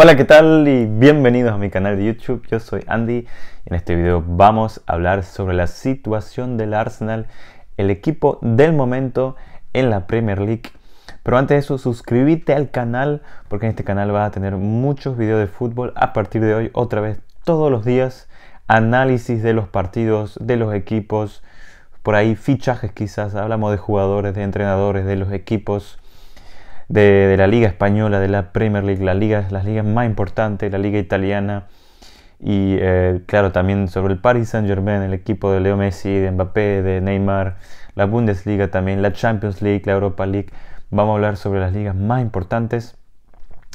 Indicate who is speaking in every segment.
Speaker 1: Hola, ¿qué tal? Y bienvenidos a mi canal de YouTube. Yo soy Andy en este video vamos a hablar sobre la situación del Arsenal, el equipo del momento en la Premier League. Pero antes de eso, suscríbete al canal porque en este canal vas a tener muchos videos de fútbol a partir de hoy, otra vez todos los días, análisis de los partidos, de los equipos, por ahí fichajes quizás, hablamos de jugadores, de entrenadores, de los equipos de, la Liga Española, de la Premier League, las ligas, las ligas más importantes, la Liga Italiana. Y eh, claro, también sobre el Paris Saint-Germain, el equipo de Leo Messi, de Mbappé, de Neymar, la Bundesliga también, la Champions League, la Europa League. Vamos a hablar sobre las ligas más importantes.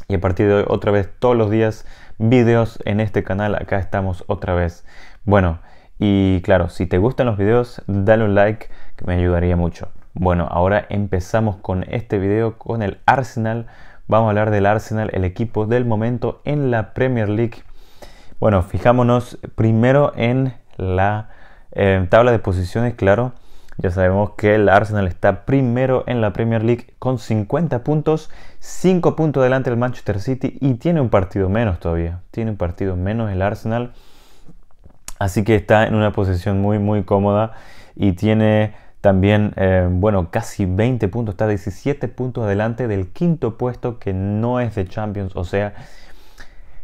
Speaker 1: Y a partir de hoy, otra vez, todos los días, videos en este canal. Acá estamos otra vez. Bueno, y claro, si te gustan los videos, dale un like, que me ayudaría mucho. Bueno, ahora empezamos con este video con el Arsenal. Vamos a hablar del Arsenal, el equipo del momento en la Premier League. Bueno, fijámonos primero en la eh, tabla de posiciones, claro. Ya sabemos que el Arsenal está primero en la Premier League con 50 puntos, 5 puntos delante del Manchester City y tiene un partido menos todavía. Tiene un partido menos el Arsenal. Así que está en una posición muy muy cómoda y tiene también, eh, bueno, casi 20 puntos, está 17 puntos adelante del quinto puesto que no es de Champions. O sea,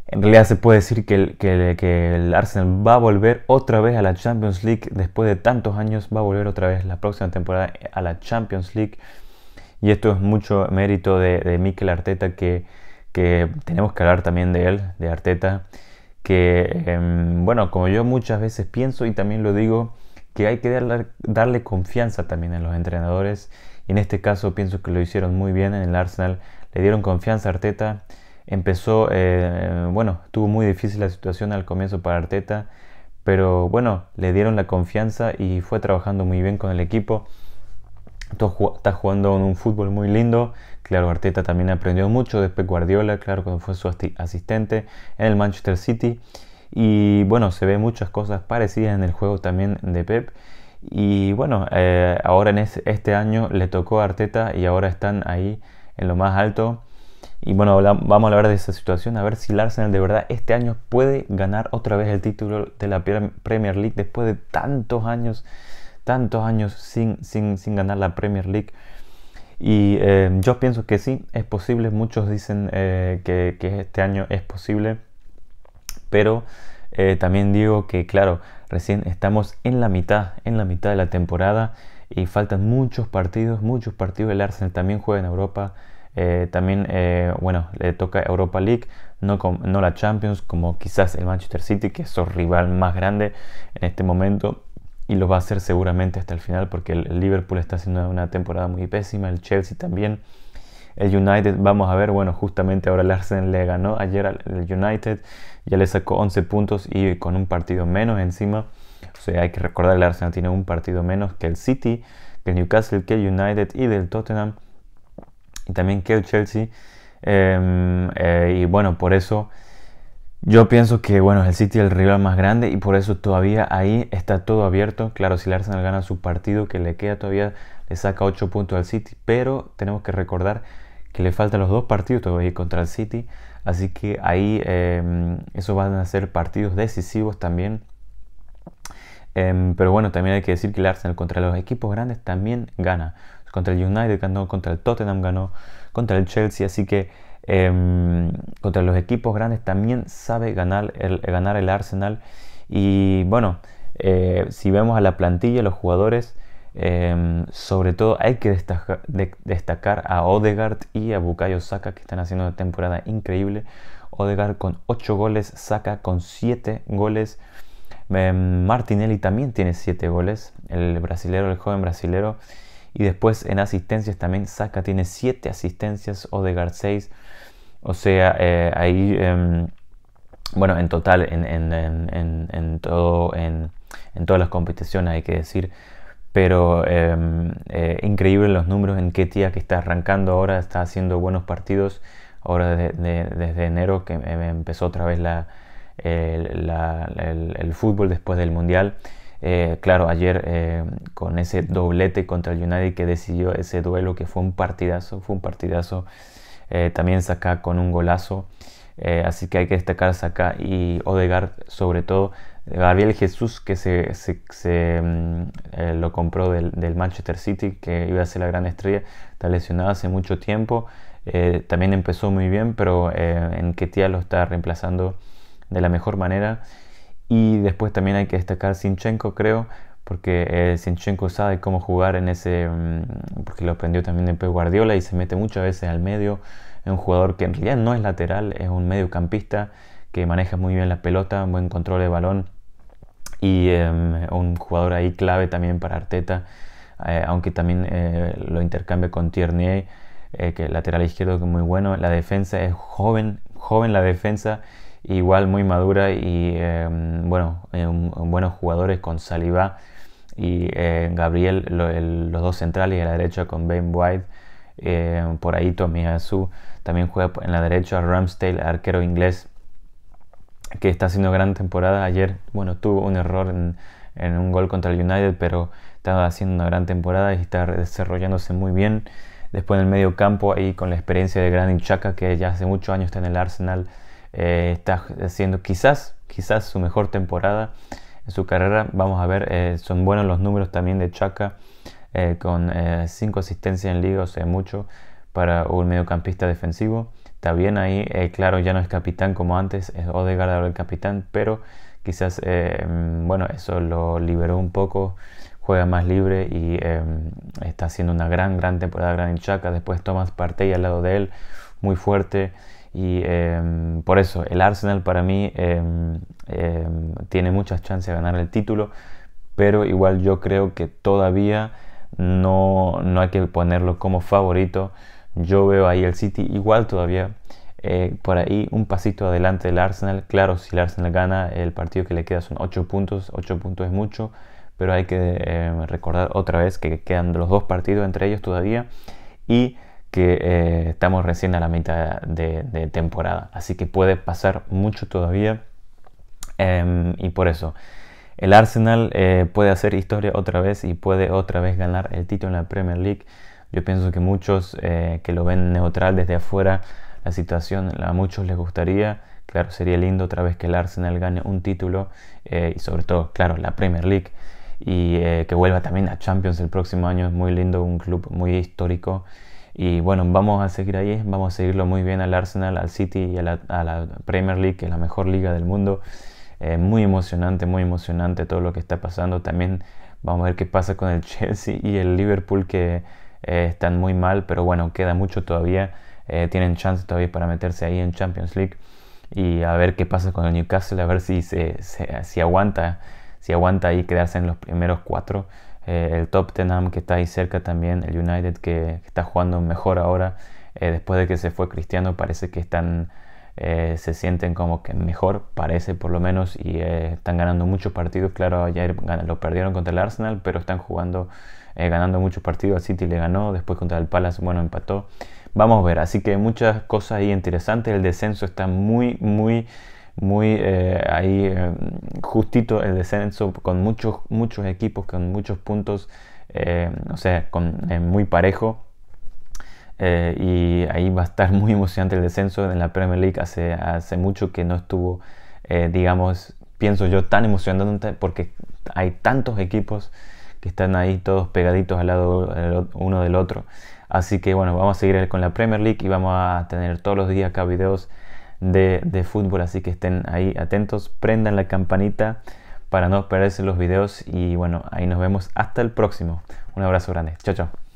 Speaker 1: en realidad se puede decir que el, el, Arsenal va a volver otra vez a la Champions League. Después de tantos años va a volver otra vez la próxima temporada a la Champions League. Y esto es mucho mérito de, de Mikel Arteta que, que tenemos que hablar también de él, de Arteta. Que, em, bueno, como yo muchas veces pienso y también lo digo, que hay que darle, darle confianza también a los entrenadores. Y en este caso pienso que lo hicieron muy bien en el Arsenal. Le dieron confianza a Arteta. Empezó, eh, bueno, estuvo muy difícil la situación al comienzo para Arteta. Pero bueno, le dieron la confianza y fue trabajando muy bien con el equipo. Está jugando en un fútbol muy lindo. Claro, Arteta también aprendió mucho de Guardiola, claro, cuando fue su asistente en el Manchester City. Y bueno, se ve muchas cosas parecidas en el juego también de Pep. Y bueno, eh, ahora en este año le tocó a Arteta y ahora están ahí en lo más alto. Y bueno, vamos a hablar de esa situación, a ver si el Arsenal de verdad este año puede ganar otra vez el título de la Premier League después de tantos años, tantos años sin, sin, ganar la Premier League. Y eh, yo pienso que sí, es posible, muchos dicen eh, que, que este año es posible pero eh, también digo que, claro, recién estamos en la mitad, en la mitad de la temporada y faltan muchos partidos, muchos partidos. El Arsenal también juega en Europa, eh, también, eh, bueno, le toca Europa League, no, no la Champions, como quizás el Manchester City, que es su rival más grande en este momento y lo va a hacer seguramente hasta el final porque el Liverpool está haciendo una temporada muy pésima, el Chelsea también. El United, vamos a ver, bueno, justamente ahora el Arsenal le ganó ayer al United, ya le sacó 11 puntos y con un partido menos encima. O sea, hay que recordar que el Arsenal tiene un partido menos que el City, que el Newcastle, que el United y del Tottenham y también que el Chelsea. Em, eh, y bueno, por eso yo pienso que bueno, el City el rival más grande y por eso todavía ahí está todo abierto. Claro, si el Arsenal gana su partido que le queda todavía saca 8 puntos al City, pero tenemos que recordar que le faltan los dos partidos todavía contra el City, así que ahí em, eso esos van a ser partidos decisivos también. Em, pero bueno, también hay que decir que el Arsenal contra los equipos grandes también gana. Contra el United ganó, contra el Tottenham ganó, contra el Chelsea, así que em, contra los equipos grandes también sabe ganar el, ganar el Arsenal. Y bueno, eh, si vemos a la plantilla, los jugadores Em, sobre todo hay que destacar a Odegaard y a Bukayo Saka que están haciendo una temporada increíble. Odegaard con 8 goles, Saka con 7 goles. Em, Martinelli también tiene 7 goles, el brasilero, el joven brasilero. Y después en asistencias también Saka tiene 7 asistencias, Odegaard 6. O sea, eh, ahí, em, bueno, en total, en, en en todas las competiciones hay que decir, pero em, eh, increíbles los números en Ketia que está arrancando ahora, está haciendo buenos partidos. Ahora desde enero que em, em, empezó otra vez el, fútbol después del Mundial. Eh, claro, ayer con ese doblete contra el United que decidió ese duelo que fue un partidazo, fue un partidazo. Eh, también saca con un golazo. así que hay que destacar acá y Odegaard sobre todo Gabriel Jesús, que se, mm, eh, lo compró del, Manchester City, que iba a ser la gran estrella, está lesionado hace mucho tiempo. Eh, también empezó muy bien, pero eh, en Ketia lo está reemplazando de la mejor manera. Y después también hay que destacar Sinchenko, creo, porque Sinchenko sabe cómo jugar en ese. Mm, porque lo aprendió también de Pep Guardiola y se mete muchas veces al medio. Es un jugador que en realidad no es lateral, es un mediocampista que maneja muy bien la pelota, buen control de balón y em, un jugador ahí clave también para Arteta, eh, aunque también eh, lo intercambia con Tierney, que eh, que lateral izquierdo que es muy bueno. La defensa es joven, joven la defensa, igual muy madura y em, bueno, buenos jugadores con Saliba y Gabriel, los dos centrales y a la derecha con Ben White. por ahí Azú también juega en la derecha, Ramsdale, arquero inglés, que está haciendo gran temporada. Ayer, bueno, tuvo un error en, un gol contra el United, pero estaba haciendo una gran temporada y está desarrollándose muy bien. Después en el medio campo, ahí con la experiencia de Granit Chaka, que ya hace muchos años está en el Arsenal, eh, está haciendo quizás, quizás su mejor temporada en su carrera. Vamos a ver, eh, son buenos los números también de Chaka eh, con 5 asistencias en liga, o sea, mucho para un mediocampista defensivo está bien ahí, eh, claro, ya no es capitán como antes, es Odegaard ahora el capitán, pero quizás, em, bueno, eso lo liberó un poco, juega más libre y em, está haciendo una gran, gran temporada, gran hinchaca. Después Thomas Partey al lado de él, muy fuerte. Y em, por eso el Arsenal para mí tiene muchas chances de ganar el título, pero igual yo creo que todavía no, no hay que ponerlo como favorito. Yo veo ahí el City igual todavía. Eh, por ahí un pasito adelante del Arsenal. Claro, si el Arsenal gana, el partido que le queda son 8 puntos. 8 puntos es mucho, pero hay que eh, recordar otra vez que quedan los dos partidos entre ellos todavía y que eh, estamos recién a la mitad de, temporada. Así que puede pasar mucho todavía em, y por eso. El Arsenal puede hacer historia otra vez y puede otra vez ganar el título en la Premier League. Yo pienso que muchos eh, que lo ven neutral desde afuera, la situación a muchos les gustaría. Claro, sería lindo otra vez que el Arsenal gane un título eh, y sobre todo, claro, la Premier League y eh, que vuelva también a Champions el próximo año. Es muy lindo, un club muy histórico. Y bueno, vamos a seguir ahí, vamos a seguirlo muy bien al Arsenal, al City y a la, Premier League, que es la mejor liga del mundo. muy emocionante, muy emocionante todo lo que está pasando. También vamos a ver qué pasa con el Chelsea y el Liverpool, que eh, están muy mal, pero bueno, queda mucho todavía. Eh, tienen chance todavía para meterse ahí en Champions League y a ver qué pasa con el Newcastle, a ver si, se, si aguanta si aguanta ahí quedarse en los primeros cuatro. Eh, el Tottenham que está ahí cerca también, el United que, está jugando mejor ahora, eh, después de que se fue Cristiano parece que están eh, se sienten como que mejor, parece por lo menos, y eh, están ganando muchos partidos. Claro, ayer lo perdieron contra el Arsenal, pero están jugando, eh, ganando muchos partidos. Al City le ganó, después contra el Palace, bueno, empató. Vamos a ver, así que muchas cosas ahí interesantes. El descenso está muy, muy muy ahí justito el descenso con muchos muchos equipos con muchos puntos o sea con muy parejo eh, y ahí va a estar muy emocionante el descenso en la Premier League. Hace, hace mucho que no estuvo, eh, digamos, pienso yo, tan emocionante porque hay tantos equipos que están ahí todos pegaditos al lado uno del otro. Así que bueno, vamos a seguir con la Premier League y vamos a tener todos los días acá videos de, de fútbol. Así que estén ahí atentos, prendan la campanita para no perderse los videos y bueno, ahí nos vemos hasta el próximo. Un abrazo grande. Chao, chao.